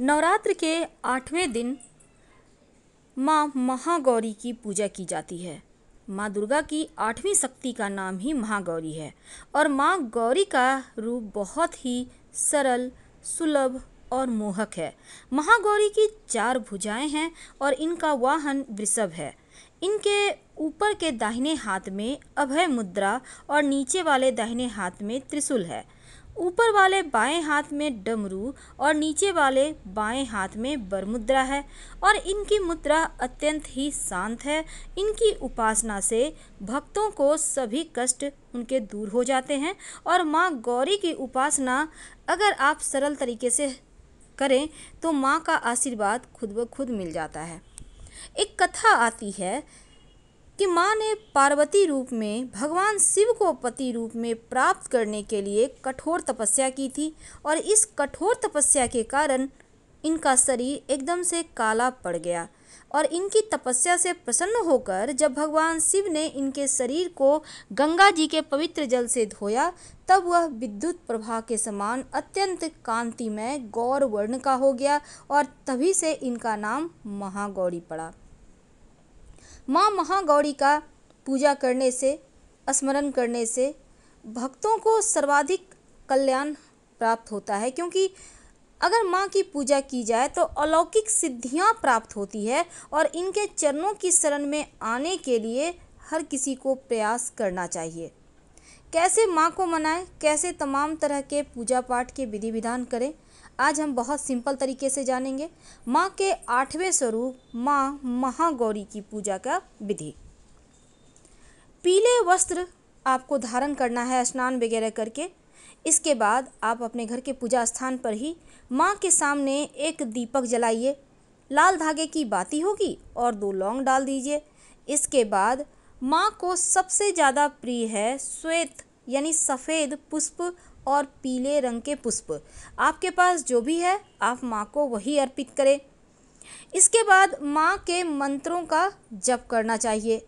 नवरात्र के आठवें दिन माँ महागौरी की पूजा की जाती है माँ दुर्गा की आठवीं शक्ति का नाम ही महागौरी है और माँ गौरी का रूप बहुत ही सरल सुलभ और मोहक है महागौरी की चार भुजाएं हैं और इनका वाहन वृषभ है इनके ऊपर के दाहिने हाथ में अभय मुद्रा और नीचे वाले दाहिने हाथ में त्रिशूल है ऊपर वाले बाएं हाथ में डमरू और नीचे वाले बाएं हाथ में बरमुद्रा है और इनकी मुद्रा अत्यंत ही शांत है इनकी उपासना से भक्तों को सभी कष्ट उनके दूर हो जाते हैं और माँ गौरी की उपासना अगर आप सरल तरीके से करें तो माँ का आशीर्वाद खुद ब खुद मिल जाता है एक कथा आती है कि माँ ने पार्वती रूप में भगवान शिव को पति रूप में प्राप्त करने के लिए कठोर तपस्या की थी और इस कठोर तपस्या के कारण इनका शरीर एकदम से काला पड़ गया और इनकी तपस्या से प्रसन्न होकर जब भगवान शिव ने इनके शरीर को गंगा जी के पवित्र जल से धोया तब वह विद्युत प्रभा के समान अत्यंत कांतिमय गौर वर्ण का हो गया और तभी से इनका नाम महागौरी पड़ा माँ महागौरी का पूजा करने से स्मरण करने से भक्तों को सर्वाधिक कल्याण प्राप्त होता है क्योंकि अगर माँ की पूजा की जाए तो अलौकिक सिद्धियाँ प्राप्त होती है और इनके चरणों की शरण में आने के लिए हर किसी को प्रयास करना चाहिए कैसे माँ को मनाएं कैसे तमाम तरह के पूजा पाठ के विधि विधान करें आज हम बहुत सिंपल तरीके से जानेंगे माँ के आठवें स्वरूप माँ महागौरी की पूजा का विधि पीले वस्त्र आपको धारण करना है स्नान वगैरह करके इसके बाद आप अपने घर के पूजा स्थान पर ही माँ के सामने एक दीपक जलाइए लाल धागे की बाती होगी और दो लौंग डाल दीजिए इसके बाद माँ को सबसे ज़्यादा प्रिय है श्वेत यानी सफ़ेद पुष्प और पीले रंग के पुष्प आपके पास जो भी है आप माँ को वही अर्पित करें इसके बाद माँ के मंत्रों का जप करना चाहिए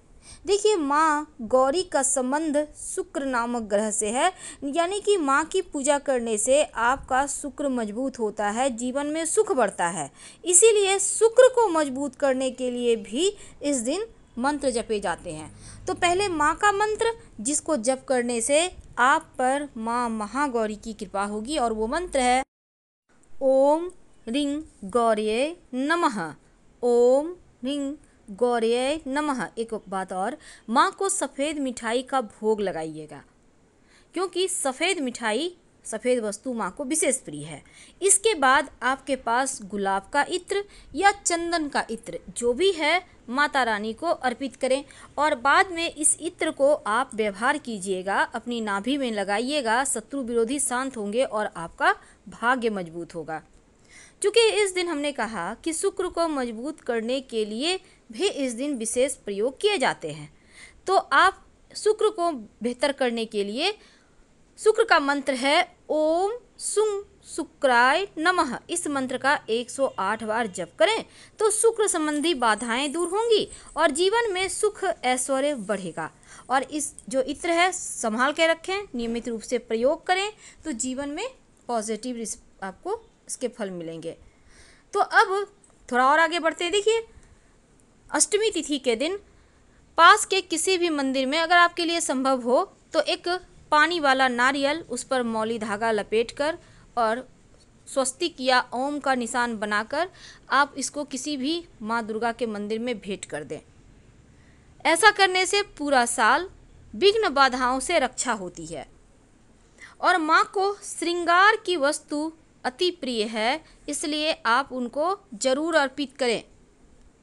देखिए माँ गौरी का संबंध शुक्र नामक ग्रह से है यानी कि माँ की पूजा करने से आपका शुक्र मजबूत होता है जीवन में सुख बढ़ता है इसीलिए शुक्र को मजबूत करने के लिए भी इस दिन मंत्र जपे जाते हैं तो पहले माँ का मंत्र जिसको जप करने से आप पर माँ महागौरी की कृपा होगी और वो मंत्र है ओम रिंग गौरय नमः ओम रिंग गौर्य नमः एक बात और माँ को सफ़ेद मिठाई का भोग लगाइएगा क्योंकि सफ़ेद मिठाई सफ़ेद वस्तु माँ को विशेष प्रिय है इसके बाद आपके पास गुलाब का इत्र या चंदन का इत्र जो भी है माता रानी को अर्पित करें और बाद में इस इत्र को आप व्यवहार कीजिएगा अपनी नाभि में लगाइएगा शत्रु विरोधी शांत होंगे और आपका भाग्य मजबूत होगा चूँकि इस दिन हमने कहा कि शुक्र को मजबूत करने के लिए भी इस दिन विशेष प्रयोग किए जाते हैं तो आप शुक्र को बेहतर करने के लिए शुक्र का मंत्र है ओम सुंग शुक्राय नमः इस मंत्र का 108 बार जप करें तो शुक्र संबंधी बाधाएं दूर होंगी और जीवन में सुख ऐश्वर्य बढ़ेगा और इस जो इत्र है संभाल के रखें नियमित रूप से प्रयोग करें तो जीवन में पॉजिटिव आपको इसके फल मिलेंगे तो अब थोड़ा और आगे बढ़ते हैं देखिए अष्टमी तिथि के दिन पास के किसी भी मंदिर में अगर आपके लिए संभव हो तो एक पानी वाला नारियल उस पर मौली धागा लपेटकर और स्वस्तिक या ओम का निशान बनाकर आप इसको किसी भी माँ दुर्गा के मंदिर में भेंट कर दें ऐसा करने से पूरा साल विघ्न बाधाओं से रक्षा होती है और माँ को श्रृंगार की वस्तु अति प्रिय है इसलिए आप उनको ज़रूर अर्पित करें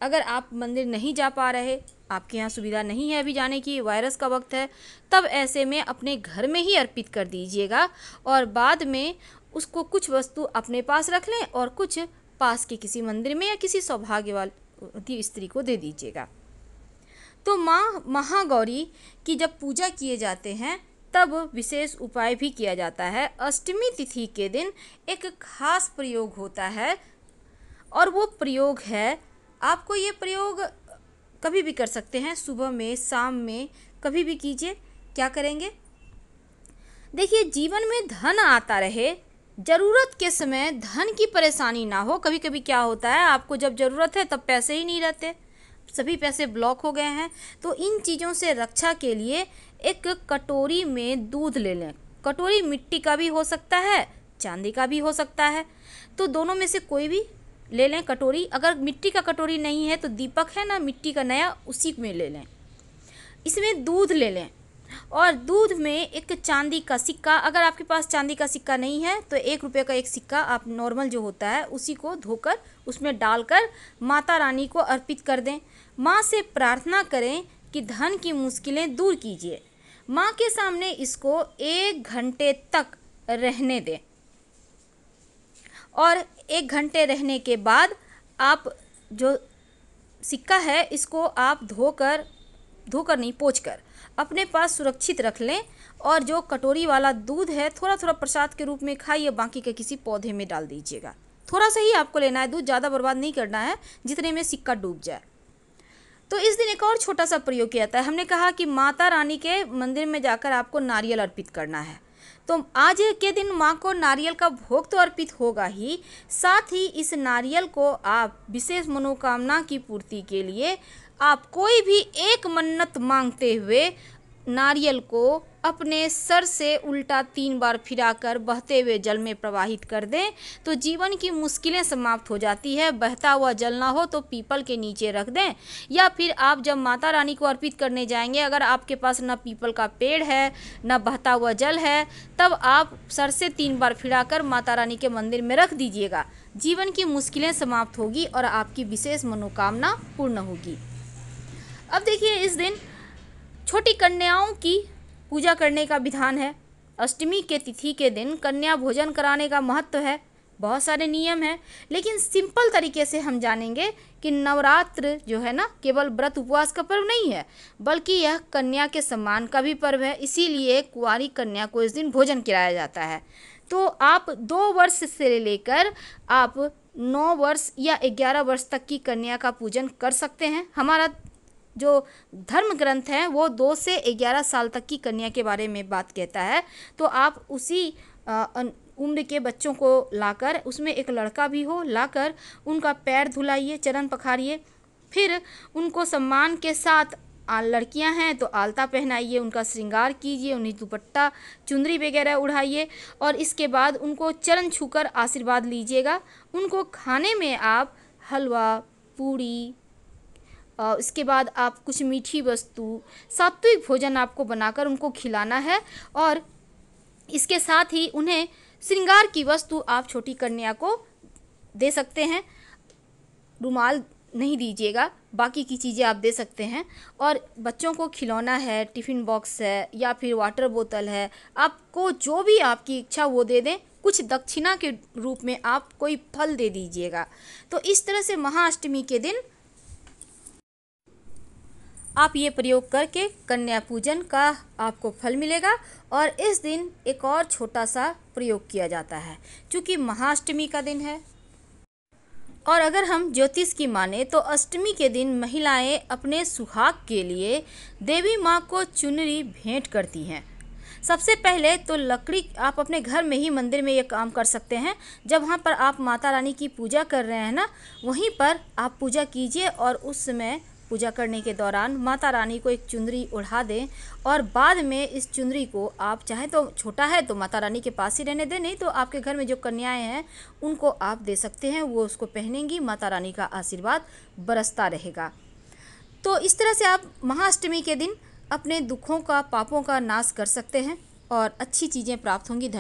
अगर आप मंदिर नहीं जा पा रहे आपके यहाँ सुविधा नहीं है अभी जाने की वायरस का वक्त है तब ऐसे में अपने घर में ही अर्पित कर दीजिएगा और बाद में उसको कुछ वस्तु अपने पास रख लें और कुछ पास के किसी मंदिर में या किसी सौभाग्य वाली स्त्री को दे दीजिएगा तो माँ महागौरी की जब पूजा किए जाते हैं तब विशेष उपाय भी किया जाता है अष्टमी तिथि के दिन एक खास प्रयोग होता है और वो प्रयोग है आपको ये प्रयोग कभी भी कर सकते हैं सुबह में शाम में कभी भी कीजिए क्या करेंगे देखिए जीवन में धन आता रहे ज़रूरत के समय धन की परेशानी ना हो कभी कभी क्या होता है आपको जब ज़रूरत है तब पैसे ही नहीं रहते सभी पैसे ब्लॉक हो गए हैं तो इन चीज़ों से रक्षा के लिए एक कटोरी में दूध ले लें कटोरी मिट्टी का भी हो सकता है चांदी का भी हो सकता है तो दोनों में से कोई भी ले लें कटोरी अगर मिट्टी का कटोरी नहीं है तो दीपक है ना मिट्टी का नया उसी में ले लें इसमें दूध ले लें और दूध में एक चांदी का सिक्का अगर आपके पास चांदी का सिक्का नहीं है तो एक रुपये का एक सिक्का आप नॉर्मल जो होता है उसी को धोकर उसमें डालकर माता रानी को अर्पित कर दें माँ से प्रार्थना करें कि धन की मुश्किलें दूर कीजिए माँ के सामने इसको एक घंटे तक रहने दें और एक घंटे रहने के बाद आप जो सिक्का है इसको आप धोकर धोकर नहीं पोछ कर अपने पास सुरक्षित रख लें और जो कटोरी वाला दूध है थोड़ा थोड़ा प्रसाद के रूप में खाइए बाकी के किसी पौधे में डाल दीजिएगा थोड़ा सा ही आपको लेना है दूध ज़्यादा बर्बाद नहीं करना है जितने में सिक्का डूब जाए तो इस दिन एक और छोटा सा प्रयोग किया जाता है हमने कहा कि माता रानी के मंदिर में जाकर आपको नारियल अर्पित करना है तो आज के दिन माँ को नारियल का भोग तो अर्पित होगा ही साथ ही इस नारियल को आप विशेष मनोकामना की पूर्ति के लिए आप कोई भी एक मन्नत मांगते हुए नारियल को अपने सर से उल्टा तीन बार फिराकर बहते हुए जल में प्रवाहित कर दें तो जीवन की मुश्किलें समाप्त हो जाती है बहता हुआ जल ना हो तो पीपल के नीचे रख दें या फिर आप जब माता रानी को अर्पित करने जाएंगे अगर आपके पास ना पीपल का पेड़ है ना बहता हुआ जल है तब आप सर से तीन बार फिराकर माता रानी के मंदिर में रख दीजिएगा जीवन की मुश्किलें समाप्त होगी और आपकी विशेष मनोकामना पूर्ण होगी अब देखिए इस दिन छोटी कन्याओं की पूजा करने का विधान है अष्टमी के तिथि के दिन कन्या भोजन कराने का महत्व है बहुत सारे नियम हैं लेकिन सिंपल तरीके से हम जानेंगे कि नवरात्र जो है ना केवल व्रत उपवास का पर्व नहीं है बल्कि यह कन्या के सम्मान का भी पर्व है इसीलिए कुंवारी कन्या को इस दिन भोजन कराया जाता है तो आप दो वर्ष से लेकर आप नौ वर्ष या ग्यारह वर्ष तक की कन्या का पूजन कर सकते हैं हमारा जो धर्म ग्रंथ हैं वो दो से ग्यारह साल तक की कन्या के बारे में बात कहता है तो आप उसी उम्र के बच्चों को लाकर उसमें एक लड़का भी हो लाकर उनका पैर धुलाइए चरण पखारिए फिर उनको सम्मान के साथ लड़कियां हैं तो आलता पहनाइए उनका श्रृंगार कीजिए उन्हें दुपट्टा चुंदरी वगैरह उड़ाइए और इसके बाद उनको चरण छूकर आशीर्वाद लीजिएगा उनको खाने में आप हलवा पूड़ी उसके बाद आप कुछ मीठी वस्तु सात्विक भोजन आपको बनाकर उनको खिलाना है और इसके साथ ही उन्हें श्रृंगार की वस्तु आप छोटी कन्या को दे सकते हैं रुमाल नहीं दीजिएगा बाकी की चीज़ें आप दे सकते हैं और बच्चों को खिलौना है टिफ़िन बॉक्स है या फिर वाटर बोतल है आपको जो भी आपकी इच्छा वो दे दें कुछ दक्षिणा के रूप में आप कोई फल दे दीजिएगा तो इस तरह से महाअष्टमी के दिन आप ये प्रयोग करके कन्या पूजन का आपको फल मिलेगा और इस दिन एक और छोटा सा प्रयोग किया जाता है क्योंकि महाअष्टमी का दिन है और अगर हम ज्योतिष की माने तो अष्टमी के दिन महिलाएं अपने सुहाग के लिए देवी माँ को चुनरी भेंट करती हैं सबसे पहले तो लकड़ी आप अपने घर में ही मंदिर में ये काम कर सकते हैं जब वहाँ पर आप माता रानी की पूजा कर रहे हैं ना वहीं पर आप पूजा कीजिए और उस समय पूजा करने के दौरान माता रानी को एक चुनरी ओढ़ा दें और बाद में इस चुनरी को आप चाहे तो छोटा है तो माता रानी के पास ही रहने दें नहीं तो आपके घर में जो कन्याएं हैं उनको आप दे सकते हैं वो उसको पहनेंगी माता रानी का आशीर्वाद बरसता रहेगा तो इस तरह से आप महाअष्टमी के दिन अपने दुखों का पापों का नाश कर सकते हैं और अच्छी चीज़ें प्राप्त होंगी